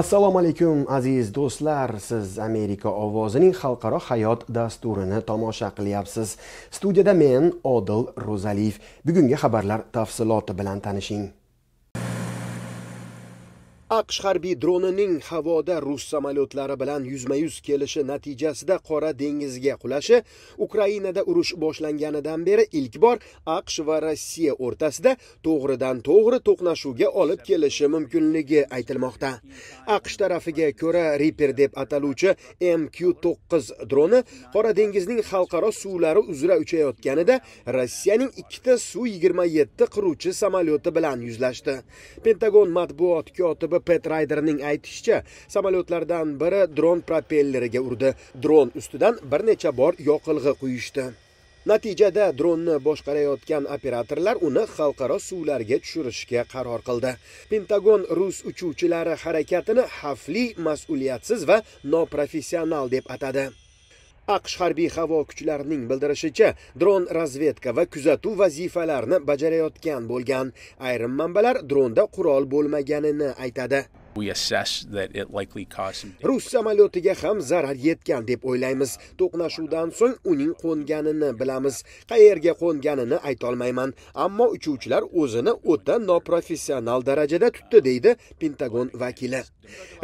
assalomu alaykum aziz do'stlar siz amerika ovozining xalqaro hayot dasturini tomosha qilyapsiz studiyada men odil ro'zaliyev bugungi xabarlar tafsiloti bilan tanishing aqsh harbiy dronining havoda rus samolyotlari bilan yuzma yuz kelishi natijasida qora dengizga qulashi ukrainada urush boshlanganidan beri ilk bor aqsh va rossiya o'rtasida to'g'ridan to'g'ri to'qnashuvga olib kelishi mumkinligi aytilmoqda aqsh tarafiga ko'ra riper deb ataluvchi mq to'qqiz droni qora dengizning xalqaro suvlari uzra uchayotganida rossiyaning ikkita su yigirma yetti qiruvchi samolyoti bilan yuzlashdi pentagon matbuot kotibi kotibi pet rayderning aytishicha samolyotlardan biri dron propelleriga urdi dron ustidan bir necha bor yoqilg'i quyishdi natijada dronni boshqarayotgan operatorlar uni xalqaro suvlarga tushirishga qaror qildi pentagon rus uchuvchilari harakatini xavfli mas'uliyatsiz va noprofessional deb atadi aqsh harbiy havo kuchlarining bildirishicha dron razvedka va kuzatuv vazifalarini bajarayotgan bo'lgan ayrim manbalar dronda qurol bo'lmaganini aytadi we assess that it likely caused Rus samolyotiga ham zarar yetgan deb o'ylaymiz. To'qnashuvdan so'ng uning qo'nganini bilamiz. Qayerga qo'nganini ayta olmayman, ammo uchuvchilar o'zini o'ta noprofessional darajada tutdi deydi Pentagon vakili.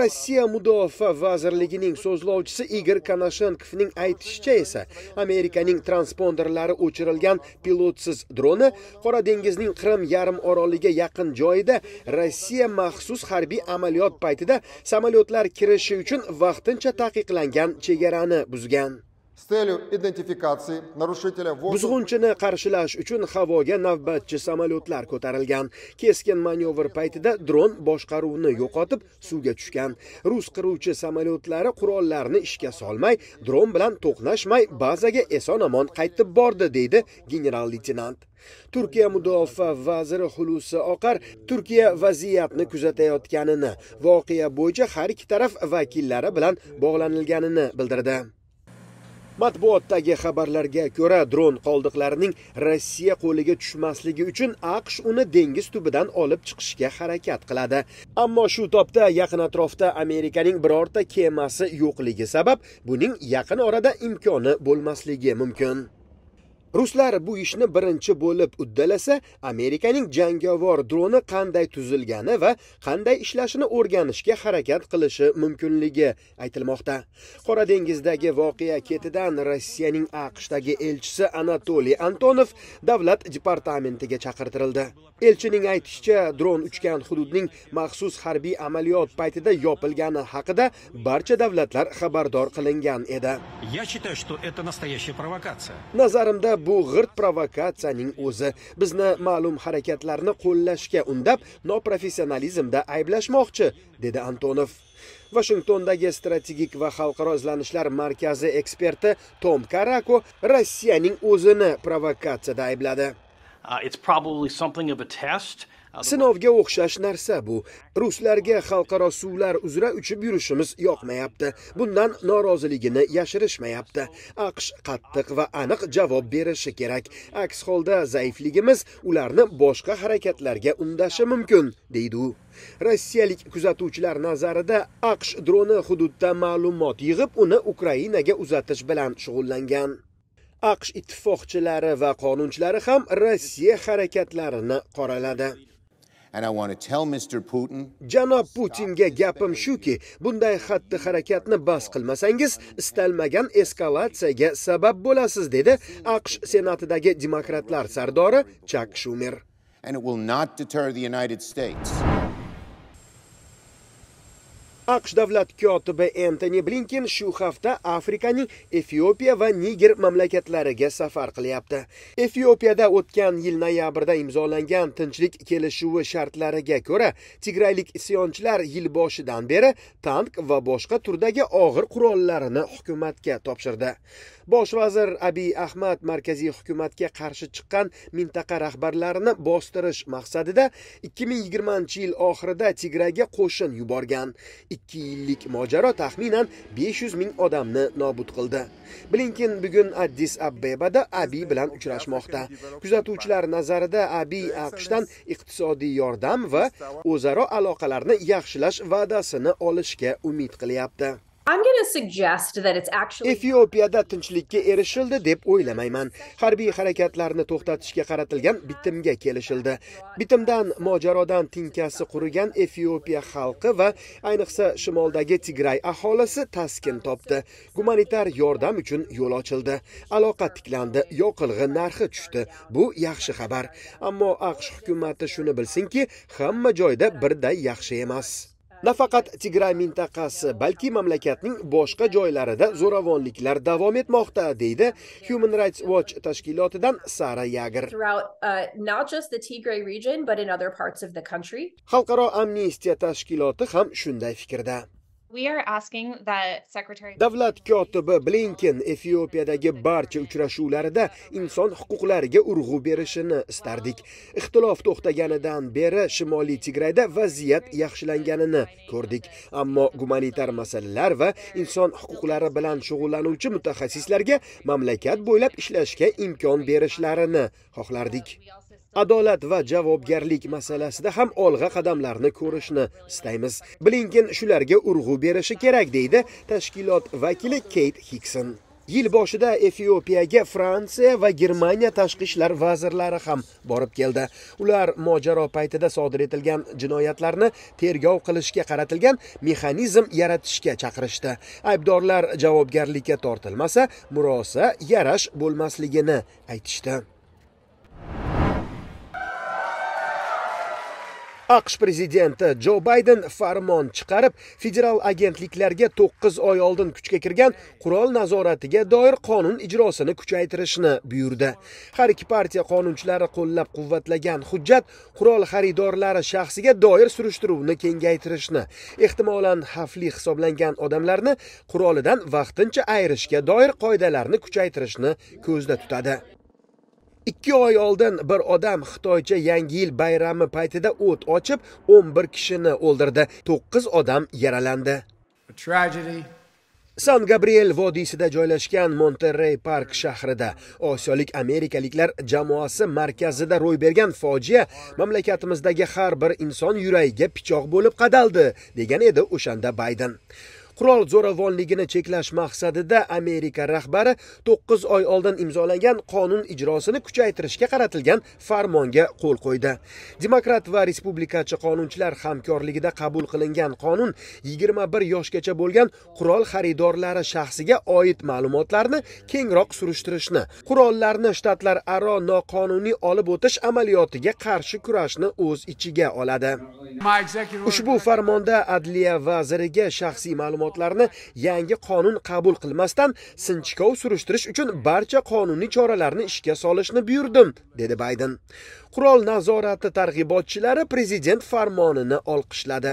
Rossiya mudofaa vazirligining so'zlovchisi Igor Konashenkovning aytishicha esa Amerikaning transponderlari o'chirilgan pilotsiz droni Qora dengizning Qrim yarim oroliga yaqin joyida Rossiya maxsus harbiy amaliyot amaliyot paytida samolyotlar kirishi uchun vaqtincha taqiqlangan chegarani buzgan buzg'unchini qarshilash uchun havoga navbatchi samolyotlar ko'tarilgan keskin маневр paytida dron boshqaruvni yo'qotib suvga tushgan rus qiruvchi samolyotlari qurollarni ishga solmay dron bilan to'qnashmay bazaga eson omon qaytib bordi deydi general лейтенант turkiya mudofaa vaziri hulusi oqar turkiya vaziyatni kuzatayotganini voqea bo'yicha har ikki taraf vakillari bilan bog'lanilganini bildirdi Matbuotdagi xabarlarga ko'ra, dron qoldiqlarining Rossiya qo'liga tushmasligi uchun AQSh uni dengiz tubidan olib chiqishga harakat qiladi. Ammo shu topda yaqin atrofda Amerikaning birorta kemasi yo'qligi sabab buning yaqin orada imkoni bo'lmasligi mumkin. ruslar bu ishni birinchi bo'lib uddalasa amerikaning jangovar droni qanday tuzilgani va qanday ishlashini o'rganishga harakat qilishi mumkinligi aytilmoqda qora dengizdagi voqea ketidan rossiyaning aqshdagi elchisi anatoliy antonov davlat departamentiga chaqirtirildi elchining aytishicha dron uchgan hududning maxsus harbiy amaliyot paytida yopilgani haqida barcha davlatlar xabardor qilingan edi я считаю что это настоящая провокация nazarimda bu g'irt provokatsiyaning o'zi bizni ma'lum harakatlarni qo'llashga undab noprofessionalizmda ayblashmoqchi dedi antonov vashingtondagi strategik va xalqaro izlanishlar markazi eksperti Tom Karako Rossiyaning o'zini provokatsiyada aybladi. Uh, it's probably something of a test. Uh, sinovga o'xshash narsa bu ruslarga xalqaro suvlar uzra uchib yurishimiz yoqmayapti bundan noroziligini yashirishmayapti aqsh qattiq va aniq javob berishi kerak aks holda zaifligimiz ularni boshqa harakatlarga undashi mumkin deydi u rossiyalik kuzatuvchilar nazarida aqsh droni hududda ma'lumot yig'ib uni ukrainaga uzatish bilan shug'ullangan aqsh ittifoqchilari va qonunchilari ham rossiya harakatlarini qoraladi I want to tell Mr. Putin, janob putinga gapim shuki bunday xatti harakatni bas qilmasangiz istalmagan eskalatsiyaga sabab bo'lasiz dedi aqsh senatidagi demokratlar sardori chak shumer and it will not deter the united states aqsh davlat kotibi entoni blinken shu hafta afrikaning efiopiya va niger mamlakatlariga safar qilyapti efiopiyada o'tgan yil noyabrda imzolangan tinchlik kelishuvi shartlariga ko'ra tigraylik isyonchilar yil boshidan beri tank va boshqa turdagi og'ir qurollarini hukumatga topshirdi bosh vazir abiy ahmad markaziy hukumatga qarshi chiqqan mintaqa rahbarlarini bostirish maqsadida 2020 yil oxirida tigrayga qo'shin yuborgan 2 yillik mojaro taxminan 500 ming odamni nobud qildi blinken bugun addis abebada abiy bilan uchrashmoqda kuzatuvchilar nazarida abiy aqshdan iqtisodiy yordam va o'zaro aloqalarni yaxshilash va'dasini olishga umid qilyapti I'm going to suggest that it's actually Efiopiyada tinchlikka erishildi deb o'ylamayman. Harbiy harakatlarni to'xtatishga qaratilgan bitimga kelishildi. Bitimdan mojarodan tinkasi qurigan Efiopiya xalqi va ayniqsa shimoldagi Tigray aholisi taskin topdi. Gumanitar yordam uchun yo'l ochildi. Aloqa tiklandi, yoqilg'i narxi tushdi. Bu yaxshi xabar. Ammo AQSh hukumati shuni bilsinki, hamma joyda birday yaxshi emas. nafaqat Tigray mintaqasi, balki mamlakatning boshqa joylarida zo'ravonliklar davom etmoqda, deydi Human Rights Watch tashkilotidan Sara Yager. Uh, Xalqaro amnistiya tashkiloti ham shunday fikrda. davlat kotibi blinken efiopiyadagi barcha uchrashuvlarida inson huquqlariga urg'u berishini istardik ixtilof to'xtaganidan beri shimoliy tigrayda vaziyat yaxshilanganini ko'rdik ammo gumanitar masalalar va inson huquqlari bilan shug'ullanuvchi mutaxassislarga mamlakat bo'ylab ishlashga imkon berishlarini xohlardik adolat va javobgarlik masalasida ham olg'a qadamlarni ko'rishni istaymiz blinken shularga urg'u berishi kerak deydi tashkilot vakili keyt hikson yil boshida efiopiyaga fransiya va germaniya tashqi ishlar vazirlari ham borib keldi ular mojaro paytida sodir etilgan jinoyatlarni tergov qilishga qaratilgan mexanizm yaratishga chaqirishdi aybdorlar javobgarlikka tortilmasa murosa yarash bo'lmasligini aytishdi aqsh prezidenti jo bayden farmon chiqarib federal agentliklarga to'qqiz oy oldin kuchga kirgan qurol nazoratiga doir qonun ijrosini kuchaytirishni buyurdi har ikki partiya qonunchilari qo'llab quvvatlagan hujjat qurol xaridorlari shaxsiga doir surishtiruvni kengaytirishni ehtimolan xavfli hisoblangan odamlarni qurolidan vaqtincha ayirishga doir qoidalarni kuchaytirishni ko'zda tutadi ikki oy oldin bir odam xitoycha yangi yil bayrami paytida o't ochib o'n bir kishini o'ldirdi to'qqiz odam yaralandi san gabriel vodiysida joylashgan monterrey park shahrida osiyolik amerikaliklar jamoasi markazida ro'y bergan fojia mamlakatimizdagi har bir inson yuragiga pichoq bo'lib qadaldi degan edi o'shanda bayden qurol zo'ravonligini cheklash maqsadida amerika rahbari to'qqiz oy oldin imzolangan qonun ijrosini kuchaytirishga qaratilgan farmonga qo'l qo'ydi demokrat va respublikachi qonunchilar hamkorligida qabul qilingan qonun yigirma bir yoshgacha bo'lgan qurol xaridorlari shaxsiga oid ma'lumotlarni kengroq surishtirishni qurollarni shtatlararo noqonuniy olib o'tish amaliyotiga qarshi kurashni o'z ichiga oladi ushbu farmonda adliya vaziriga shaxsiy ma'lumot ma'lumotlarni yangi qonun qabul qilmasdan sinchkov surishtirish uchun barcha qonuniy choralarni ishga solishni buyurdim dedi bayden qurol nazorati targ'ibotchilari prezident farmonini olqishladi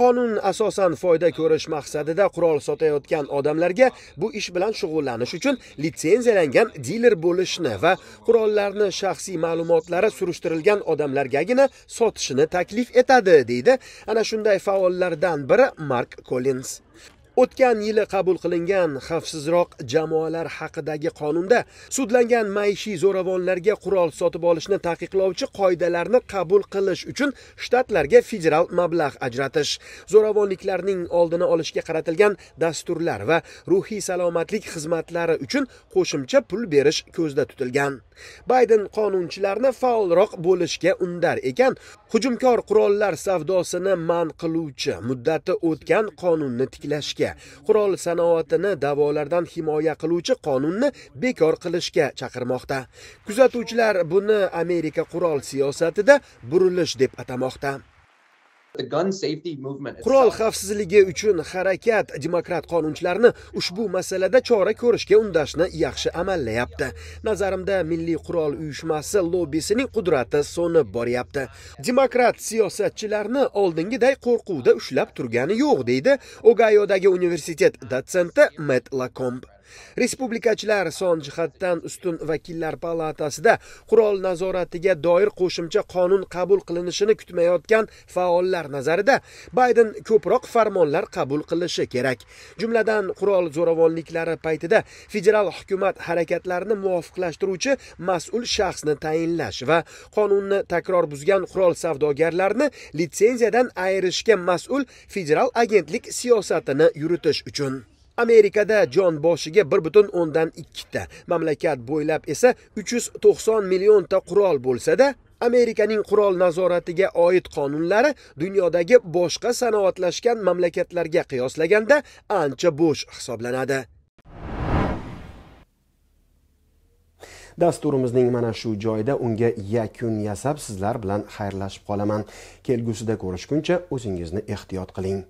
qonun asosan foyda ko'rish maqsadida qurol sotayotgan odamlarga bu ish bilan shug'ullanish uchun litsenziyalangan diler bo'lishni va qurollarni shaxsiy ma'lumotlari surishtirilgan odamlargagina sotishni taklif etadi deydi ana shunday faollardan biri mark Collins o'tgan yili qabul qilingan xavfsizroq jamoalar haqidagi qonunda sudlangan maishiy zo'ravonlarga qurol sotib olishni taqiqlovchi qoidalarni qabul qilish uchun shtatlarga federal mablag' ajratish zo'ravonliklarning oldini olishga qaratilgan dasturlar va ruhiy salomatlik xizmatlari uchun qo'shimcha pul berish ko'zda tutilgan bayden qonunchilarni faolroq bo'lishga undar ekan hujumkor qurollar savdosini man qiluvchi muddati o'tgan qonunni tiklashga qilishga qurol sanoatini da'volardan himoya qiluvchi qonunni bekor qilishga chaqirmoqda kuzatuvchilar buni amerika qurol siyosatida burilish deb atamoqda qurol xavfsizligi uchun harakat demokrat qonunchilarni ushbu masalada chora ko'rishga undashni yaxshi amallayapti nazarimda milliy qurol uyushmasi lobbisining qudrati so'nib boryapti demokrat siyosatchilarni oldingiday qo'rquvda ushlab turgani yo'q deydi ogayodagi universitet dotsenti met lakomb respublikachilar son jihatdan ustun vakillar palatasida qurol nazoratiga doir qo'shimcha qonun qabul qilinishini kutmayotgan faollar nazarida bayden ko'proq farmonlar qabul qilishi kerak jumladan qurol zo'ravonliklari paytida federal hukumat harakatlarini muvofiqlashtiruvchi mas'ul shaxsni tayinlash va qonunni takror buzgan qurol savdogarlarni litsenziyadan ayirishga mas'ul federal agentlik siyosatini yuritish uchun amerikada jon boshiga bir butun o'ndan ikkita mamlakat bo'ylab esa uch yuz to'qson millionta qurol bo'lsada amerikaning qurol nazoratiga oid qonunlari dunyodagi boshqa sanoatlashgan mamlakatlarga qiyoslaganda ancha bo'sh hisoblanadi dasturimizning mana shu joyida unga yakun yasab sizlar bilan xayrlashib qolaman kelgusida ko'rishguncha o'zingizni ehtiyot qiling